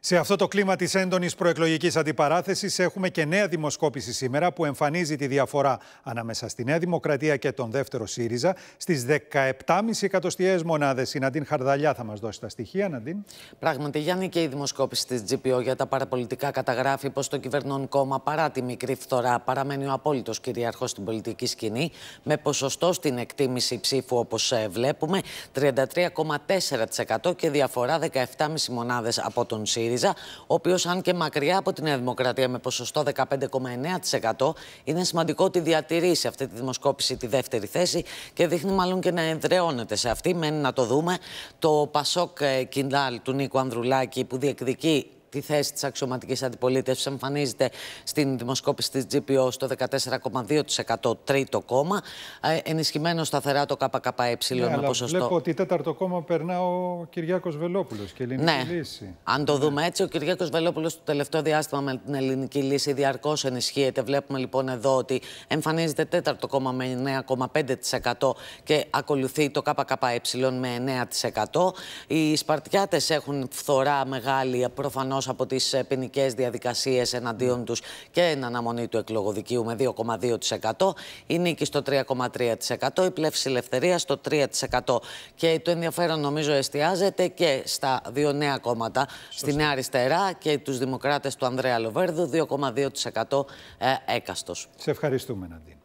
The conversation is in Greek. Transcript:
Σε αυτό το κλίμα της έντονης προεκλογικής αντιπαράθεσης έχουμε και νέα δημοσκόπηση σήμερα που εμφανίζει τη διαφορά ανάμεσα στη Νέα Δημοκρατία και τον δεύτερο ΣΥΡΙΖΑ στις 17,5 εκατοστιαίες μονάδες. Η Ναντίν Χαρδαλιά θα μας δώσει τα στοιχεία. Ναντίν. Πράγματι, Γιάννη, και η δημοσκόπηση της GPO για τα παραπολιτικά καταγράφει πως το κυβερνών κόμμα παρά τη μικρή φθορά παραμένει ο απόλυτος κυριαρχό στην πολιτική σκηνή με ποσοστό στην εκτίμηση ψήφου όπως ε, βλέπουμε 33,4% και διαφορά 17,5 μονάδες από τον ΣΥΡΙΖΑ. ΣΥΡΙΖΑ, ο οποίος, αν και μακριά από τη Νέα Δημοκρατία με ποσοστό 15,9%, είναι σημαντικό ότι σε αυτή τη δημοσκόπηση τη δεύτερη θέση και δείχνει μάλλον και να εδραιώνεται σε αυτή. Μένει να το δούμε. Το Πασόκ ε, Κιντάλ του Νίκου Ανδρουλάκη που διεκδικεί τη θέση της αξιωματικής αντιπολίτευσης. Εμφανίζεται στην δημοσκόπηση της GPO στο 14,2% τρίτο κόμμα. Ε, ενισχυμένο σταθερά το ΚΚΕ ναι, με ποσοστό. Βλέπω ότι τέταρτο κόμμα περνά ο Κυριάκος Βελόπουλος και ελληνική ναι. λύση. Αν το ναι. δούμε έτσι, ο Κυριάκος Βελόπουλος το τελευταίο διάστημα με την ελληνική λύση διαρκώς ενισχύεται. Βλέπουμε λοιπόν εδώ ότι εμφανίζεται τέταρτο κόμμα με 9,5% και ακολουθεί το ΚΚΕ με 9%. Οι Σπαρτιάτες έχουν φθορά μεγάλη προφανώς από τις ε, ποινικές διαδικασίες εναντίον τους και εν αναμονή του εκλογοδικίου με 2,2%. Η νίκη στο 3,3%. Η πλεύση ελευθερία στο 3%. Και το ενδιαφέρον νομίζω εστιάζεται και στα δύο νέα κόμματα, Σωστή. στη Νέα Αριστερά και τους Δημοκράτες του Ανδρέα Λοβέρδου, 2,2% ε, έκαστος. Σε ευχαριστούμε Ναντίνα.